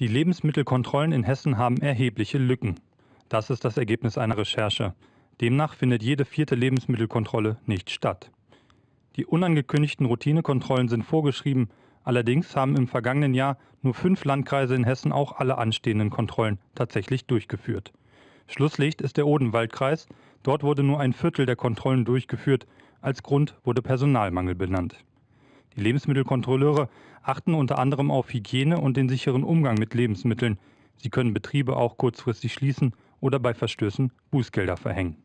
Die Lebensmittelkontrollen in Hessen haben erhebliche Lücken. Das ist das Ergebnis einer Recherche. Demnach findet jede vierte Lebensmittelkontrolle nicht statt. Die unangekündigten Routinekontrollen sind vorgeschrieben, allerdings haben im vergangenen Jahr nur fünf Landkreise in Hessen auch alle anstehenden Kontrollen tatsächlich durchgeführt. Schlusslicht ist der Odenwaldkreis, dort wurde nur ein Viertel der Kontrollen durchgeführt, als Grund wurde Personalmangel benannt. Die Lebensmittelkontrolleure achten unter anderem auf Hygiene und den sicheren Umgang mit Lebensmitteln. Sie können Betriebe auch kurzfristig schließen oder bei Verstößen Bußgelder verhängen.